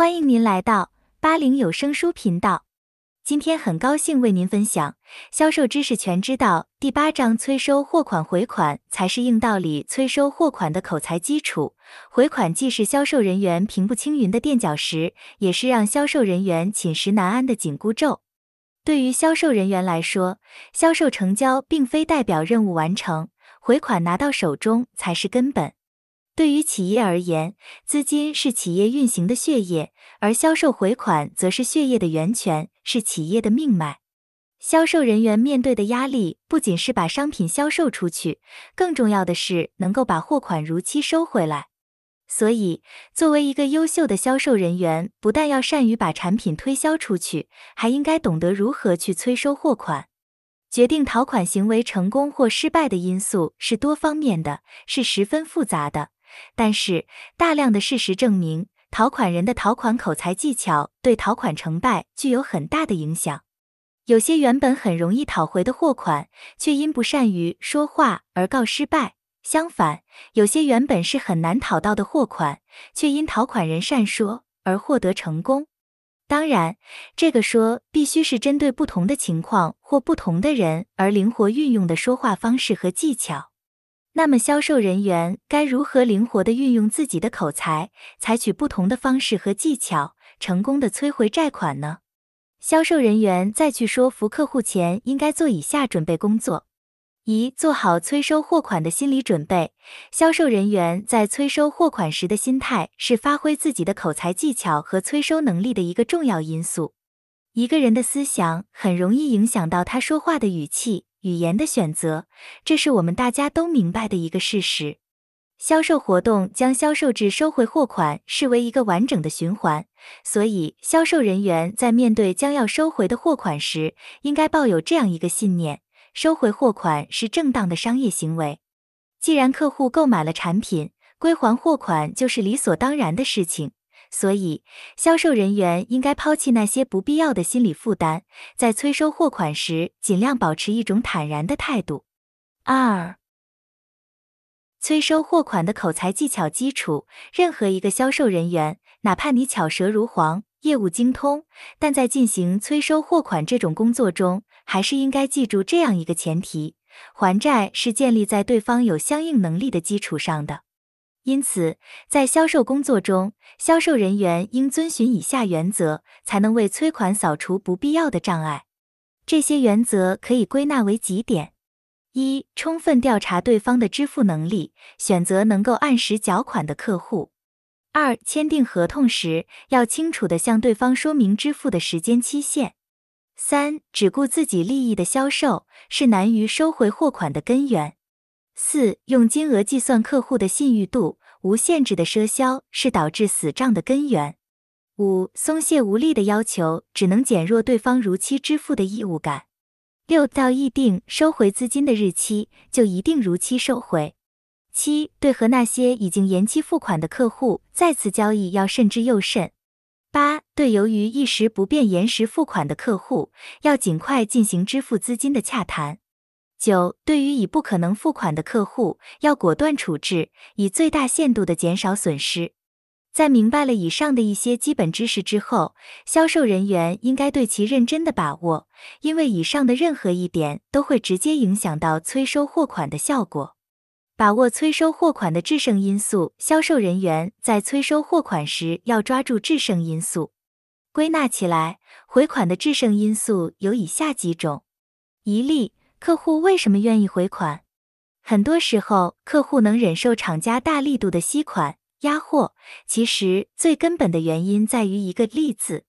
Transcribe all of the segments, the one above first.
欢迎您来到八零有声书频道。今天很高兴为您分享《销售知识全知道》第八章：催收货款回款才是硬道理。催收货款的口才基础，回款既是销售人员平步青云的垫脚石，也是让销售人员寝食难安的紧箍咒。对于销售人员来说，销售成交并非代表任务完成，回款拿到手中才是根本。对于企业而言，资金是企业运行的血液，而销售回款则是血液的源泉，是企业的命脉。销售人员面对的压力不仅是把商品销售出去，更重要的是能够把货款如期收回来。所以，作为一个优秀的销售人员，不但要善于把产品推销出去，还应该懂得如何去催收货款。决定讨款行为成功或失败的因素是多方面的，是十分复杂的。但是，大量的事实证明，讨款人的讨款口才技巧对讨款成败具有很大的影响。有些原本很容易讨回的货款，却因不善于说话而告失败；相反，有些原本是很难讨到的货款，却因讨款人善说而获得成功。当然，这个说必须是针对不同的情况或不同的人而灵活运用的说话方式和技巧。那么销售人员该如何灵活的运用自己的口才，采取不同的方式和技巧，成功的催回债款呢？销售人员在去说服客户前，应该做以下准备工作：一、做好催收货款的心理准备。销售人员在催收货款时的心态，是发挥自己的口才技巧和催收能力的一个重要因素。一个人的思想很容易影响到他说话的语气。语言的选择，这是我们大家都明白的一个事实。销售活动将销售至收回货款视为一个完整的循环，所以销售人员在面对将要收回的货款时，应该抱有这样一个信念：收回货款是正当的商业行为。既然客户购买了产品，归还货款就是理所当然的事情。所以，销售人员应该抛弃那些不必要的心理负担，在催收货款时尽量保持一种坦然的态度。二、催收货款的口才技巧基础。任何一个销售人员，哪怕你巧舌如簧、业务精通，但在进行催收货款这种工作中，还是应该记住这样一个前提：还债是建立在对方有相应能力的基础上的。因此，在销售工作中，销售人员应遵循以下原则，才能为催款扫除不必要的障碍。这些原则可以归纳为几点：一、充分调查对方的支付能力，选择能够按时缴款的客户；二、签订合同时，要清楚的向对方说明支付的时间期限；三、只顾自己利益的销售，是难于收回货款的根源。四、用金额计算客户的信誉度，无限制的赊销是导致死账的根源。五、松懈无力的要求只能减弱对方如期支付的义务感。六、到议定收回资金的日期就一定如期收回。七、对和那些已经延期付款的客户再次交易要慎之又慎。八、对由于一时不便延时付款的客户，要尽快进行支付资金的洽谈。九，对于已不可能付款的客户，要果断处置，以最大限度的减少损失。在明白了以上的一些基本知识之后，销售人员应该对其认真的把握，因为以上的任何一点都会直接影响到催收货款的效果。把握催收货款的制胜因素，销售人员在催收货款时要抓住制胜因素。归纳起来，回款的制胜因素有以下几种：一、利。客户为什么愿意回款？很多时候，客户能忍受厂家大力度的吸款压货，其实最根本的原因在于一个“利”字。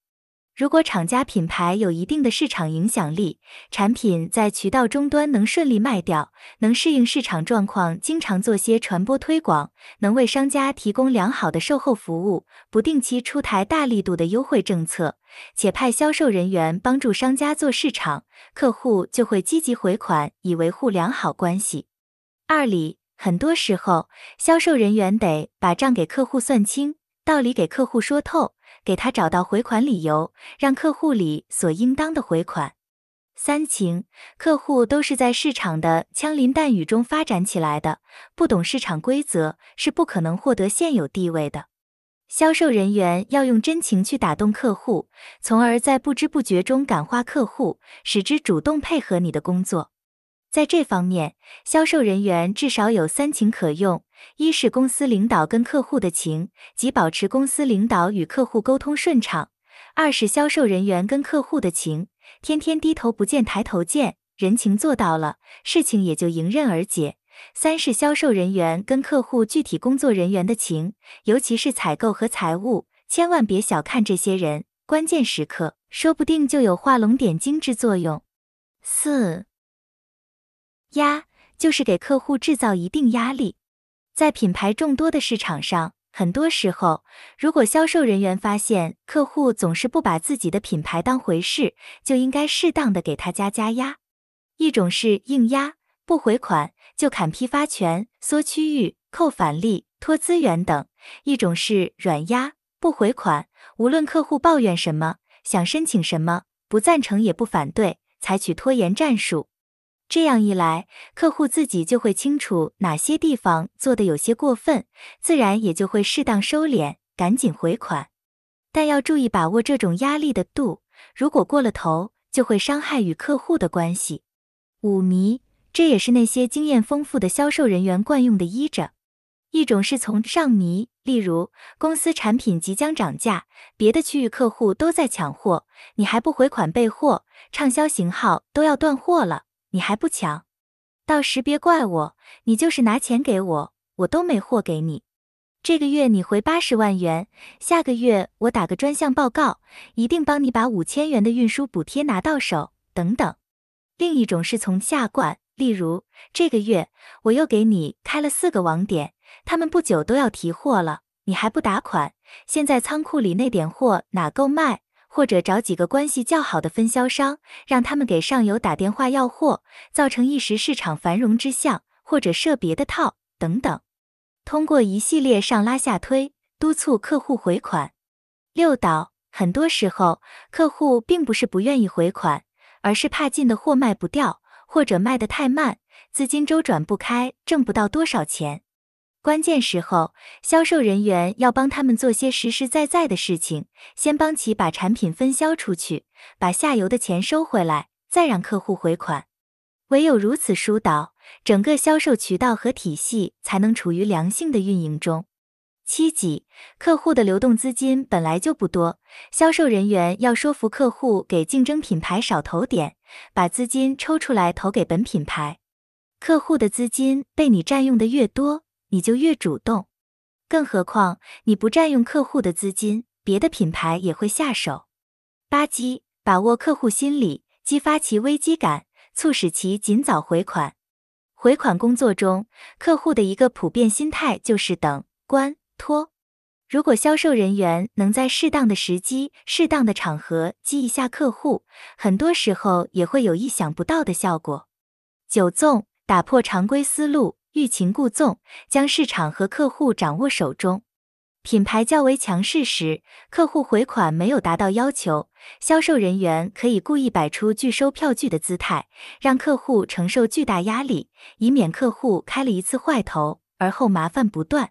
如果厂家品牌有一定的市场影响力，产品在渠道终端能顺利卖掉，能适应市场状况，经常做些传播推广，能为商家提供良好的售后服务，不定期出台大力度的优惠政策，且派销售人员帮助商家做市场，客户就会积极回款，以维护良好关系。二里，很多时候销售人员得把账给客户算清，道理给客户说透。给他找到回款理由，让客户理所应当的回款。三情，客户都是在市场的枪林弹雨中发展起来的，不懂市场规则是不可能获得现有地位的。销售人员要用真情去打动客户，从而在不知不觉中感化客户，使之主动配合你的工作。在这方面，销售人员至少有三情可用。一是公司领导跟客户的情，即保持公司领导与客户沟通顺畅；二是销售人员跟客户的情，天天低头不见抬头见，人情做到了，事情也就迎刃而解；三是销售人员跟客户具体工作人员的情，尤其是采购和财务，千万别小看这些人，关键时刻说不定就有画龙点睛之作用。四压就是给客户制造一定压力。在品牌众多的市场上，很多时候，如果销售人员发现客户总是不把自己的品牌当回事，就应该适当的给他加加压。一种是硬压，不回款就砍批发权、缩区域、扣返利、拖资源等；一种是软压，不回款，无论客户抱怨什么、想申请什么、不赞成也不反对，采取拖延战术。这样一来，客户自己就会清楚哪些地方做的有些过分，自然也就会适当收敛，赶紧回款。但要注意把握这种压力的度，如果过了头，就会伤害与客户的关系。五迷，这也是那些经验丰富的销售人员惯用的医着。一种是从上迷，例如公司产品即将涨价，别的区域客户都在抢货，你还不回款备货，畅销型号都要断货了。你还不抢，到时别怪我。你就是拿钱给我，我都没货给你。这个月你回八十万元，下个月我打个专项报告，一定帮你把五千元的运输补贴拿到手。等等。另一种是从下灌，例如这个月我又给你开了四个网点，他们不久都要提货了，你还不打款，现在仓库里那点货哪够卖？或者找几个关系较好的分销商，让他们给上游打电话要货，造成一时市场繁荣之象，或者设别的套等等。通过一系列上拉下推，督促客户回款。六导很多时候，客户并不是不愿意回款，而是怕进的货卖不掉，或者卖得太慢，资金周转不开，挣不到多少钱。关键时候，销售人员要帮他们做些实实在在的事情，先帮其把产品分销出去，把下游的钱收回来，再让客户回款。唯有如此疏导，整个销售渠道和体系才能处于良性的运营中。七级客户的流动资金本来就不多，销售人员要说服客户给竞争品牌少投点，把资金抽出来投给本品牌。客户的资金被你占用的越多。你就越主动，更何况你不占用客户的资金，别的品牌也会下手。八击把握客户心理，激发其危机感，促使其尽早回款。回款工作中，客户的一个普遍心态就是等、关、拖。如果销售人员能在适当的时机、适当的场合击一下客户，很多时候也会有意想不到的效果。九纵打破常规思路。欲擒故纵，将市场和客户掌握手中。品牌较为强势时，客户回款没有达到要求，销售人员可以故意摆出拒收票据的姿态，让客户承受巨大压力，以免客户开了一次坏头，而后麻烦不断。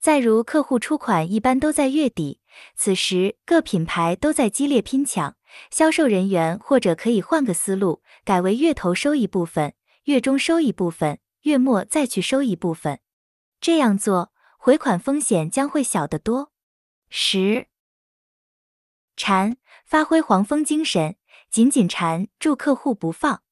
再如，客户出款一般都在月底，此时各品牌都在激烈拼抢，销售人员或者可以换个思路，改为月头收一部分，月中收一部分。月末再去收一部分，这样做回款风险将会小得多。十缠，发挥黄蜂精神，紧紧缠住客户不放。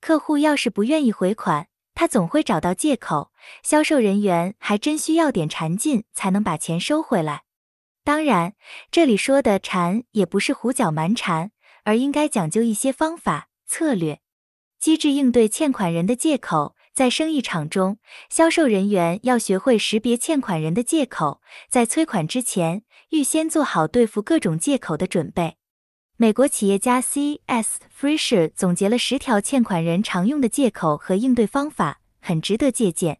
客户要是不愿意回款，他总会找到借口。销售人员还真需要点缠劲才能把钱收回来。当然，这里说的缠也不是胡搅蛮缠，而应该讲究一些方法策略，机智应对欠款人的借口。在生意场中，销售人员要学会识别欠款人的借口，在催款之前，预先做好对付各种借口的准备。美国企业家 C. S. Frischer 总结了十条欠款人常用的借口和应对方法，很值得借鉴。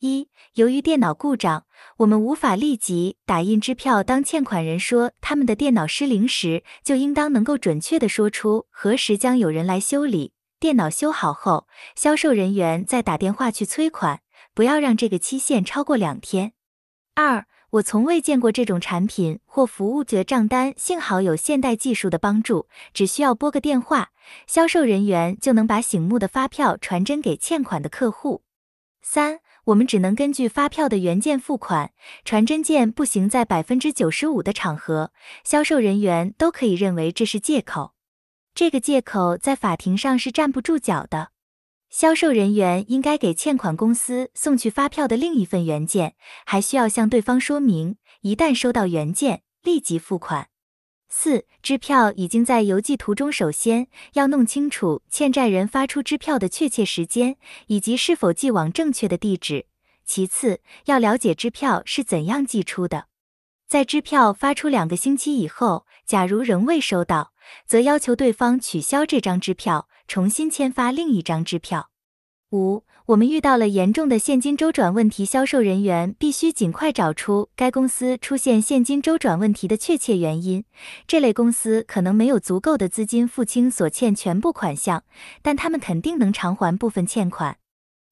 一、由于电脑故障，我们无法立即打印支票。当欠款人说他们的电脑失灵时，就应当能够准确地说出何时将有人来修理。电脑修好后，销售人员再打电话去催款，不要让这个期限超过两天。二，我从未见过这种产品或服务的账单，幸好有现代技术的帮助，只需要拨个电话，销售人员就能把醒目的发票传真给欠款的客户。三，我们只能根据发票的原件付款，传真件不行，在百分之九十五的场合，销售人员都可以认为这是借口。这个借口在法庭上是站不住脚的。销售人员应该给欠款公司送去发票的另一份原件，还需要向对方说明，一旦收到原件，立即付款。四支票已经在邮寄途中。首先要弄清楚欠债人发出支票的确切时间，以及是否寄往正确的地址。其次要了解支票是怎样寄出的。在支票发出两个星期以后，假如仍未收到。则要求对方取消这张支票，重新签发另一张支票。五，我们遇到了严重的现金周转问题，销售人员必须尽快找出该公司出现现金周转问题的确切原因。这类公司可能没有足够的资金付清所欠全部款项，但他们肯定能偿还部分欠款。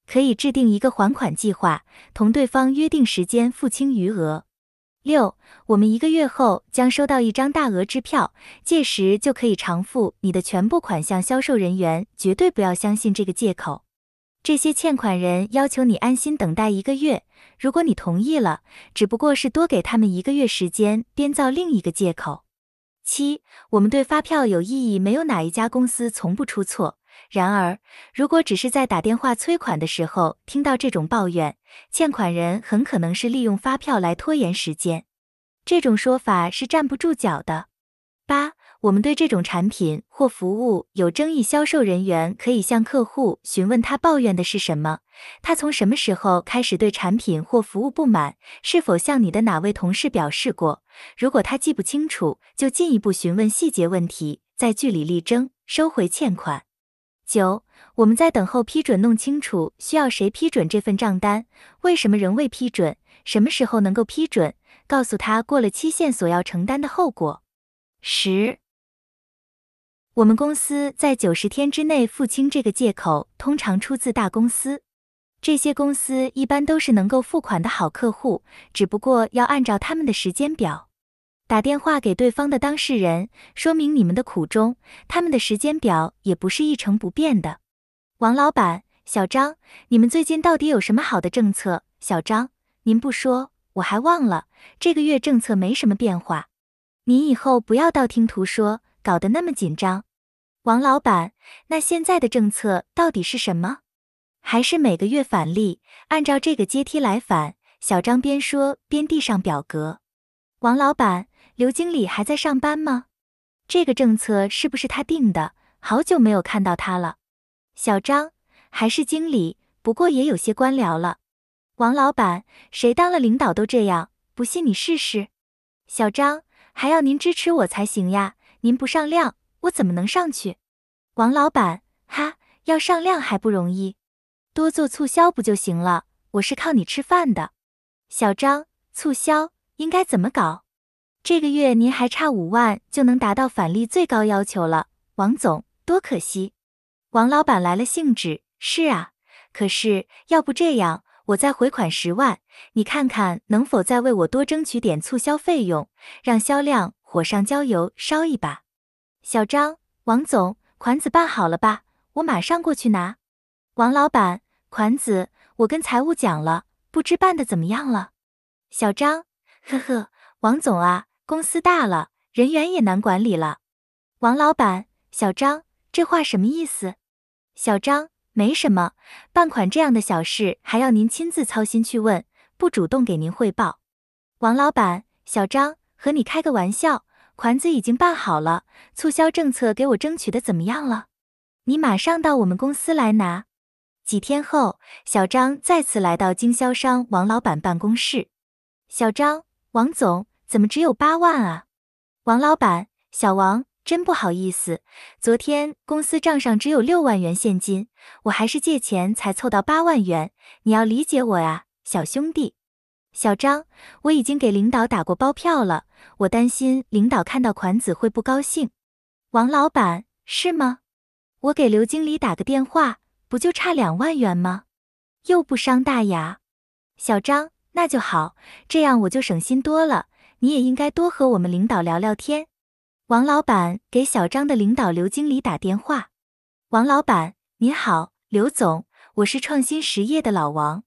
可以制定一个还款计划，同对方约定时间付清余额。六，我们一个月后将收到一张大额支票，届时就可以偿付你的全部款项。销售人员绝对不要相信这个借口。这些欠款人要求你安心等待一个月，如果你同意了，只不过是多给他们一个月时间，编造另一个借口。七，我们对发票有异议，没有哪一家公司从不出错。然而，如果只是在打电话催款的时候听到这种抱怨，欠款人很可能是利用发票来拖延时间，这种说法是站不住脚的。八，我们对这种产品或服务有争议，销售人员可以向客户询问他抱怨的是什么，他从什么时候开始对产品或服务不满，是否向你的哪位同事表示过？如果他记不清楚，就进一步询问细节问题，再据理力争收回欠款。九，我们在等候批准，弄清楚需要谁批准这份账单，为什么仍未批准，什么时候能够批准，告诉他过了期限所要承担的后果。十，我们公司在九十天之内付清这个借口，通常出自大公司，这些公司一般都是能够付款的好客户，只不过要按照他们的时间表。打电话给对方的当事人，说明你们的苦衷。他们的时间表也不是一成不变的。王老板，小张，你们最近到底有什么好的政策？小张，您不说我还忘了。这个月政策没什么变化。您以后不要道听途说，搞得那么紧张。王老板，那现在的政策到底是什么？还是每个月返利，按照这个阶梯来返。小张边说边递上表格。王老板。刘经理还在上班吗？这个政策是不是他定的？好久没有看到他了。小张还是经理，不过也有些官僚了。王老板，谁当了领导都这样，不信你试试。小张还要您支持我才行呀，您不上量，我怎么能上去？王老板，哈，要上量还不容易，多做促销不就行了？我是靠你吃饭的。小张，促销应该怎么搞？这个月您还差五万就能达到返利最高要求了，王总，多可惜！王老板来了兴致，是啊，可是要不这样，我再回款十万，你看看能否再为我多争取点促销费用，让销量火上浇油烧一把。小张，王总，款子办好了吧？我马上过去拿。王老板，款子我跟财务讲了，不知办的怎么样了？小张，呵呵，王总啊。公司大了，人员也难管理了。王老板，小张，这话什么意思？小张，没什么，办款这样的小事还要您亲自操心去问，不主动给您汇报。王老板，小张，和你开个玩笑，款子已经办好了，促销政策给我争取的怎么样了？你马上到我们公司来拿。几天后，小张再次来到经销商王老板办公室。小张，王总。怎么只有八万啊，王老板，小王，真不好意思，昨天公司账上只有六万元现金，我还是借钱才凑到八万元，你要理解我呀，小兄弟。小张，我已经给领导打过包票了，我担心领导看到款子会不高兴。王老板是吗？我给刘经理打个电话，不就差两万元吗？又不伤大雅。小张，那就好，这样我就省心多了。你也应该多和我们领导聊聊天。王老板给小张的领导刘经理打电话。王老板，您好，刘总，我是创新实业的老王。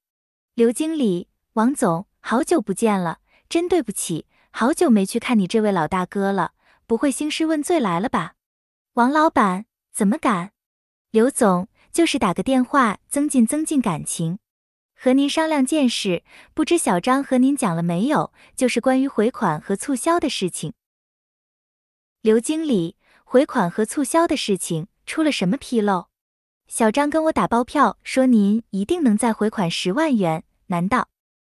刘经理，王总，好久不见了，真对不起，好久没去看你这位老大哥了，不会兴师问罪来了吧？王老板，怎么敢？刘总，就是打个电话，增进增进感情。和您商量件事，不知小张和您讲了没有？就是关于回款和促销的事情。刘经理，回款和促销的事情出了什么纰漏？小张跟我打包票说您一定能再回款十万元，难道？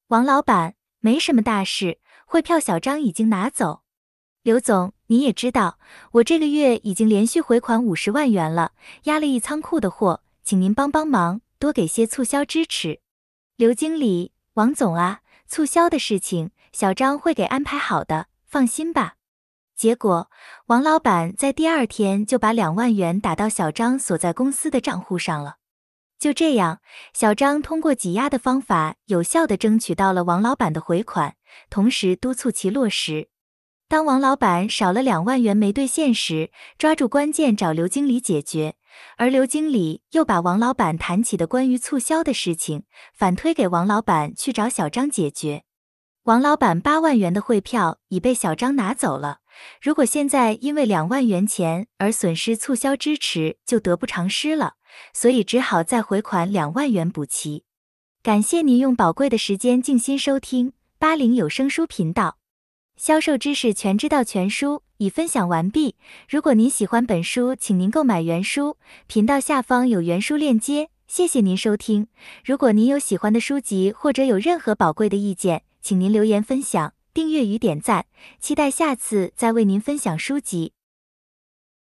王老板，没什么大事，汇票小张已经拿走。刘总，你也知道，我这个月已经连续回款五十万元了，压了一仓库的货，请您帮帮忙，多给些促销支持。刘经理，王总啊，促销的事情小张会给安排好的，放心吧。结果，王老板在第二天就把两万元打到小张所在公司的账户上了。就这样，小张通过挤压的方法，有效地争取到了王老板的回款，同时督促其落实。当王老板少了两万元没兑现时，抓住关键找刘经理解决。而刘经理又把王老板谈起的关于促销的事情反推给王老板去找小张解决。王老板八万元的汇票已被小张拿走了，如果现在因为两万元钱而损失促销支持，就得不偿失了，所以只好再回款两万元补齐。感谢您用宝贵的时间静心收听八零有声书频道《销售知识全知道全书》。已分享完毕。如果您喜欢本书，请您购买原书。频道下方有原书链接。谢谢您收听。如果您有喜欢的书籍或者有任何宝贵的意见，请您留言分享、订阅与点赞。期待下次再为您分享书籍。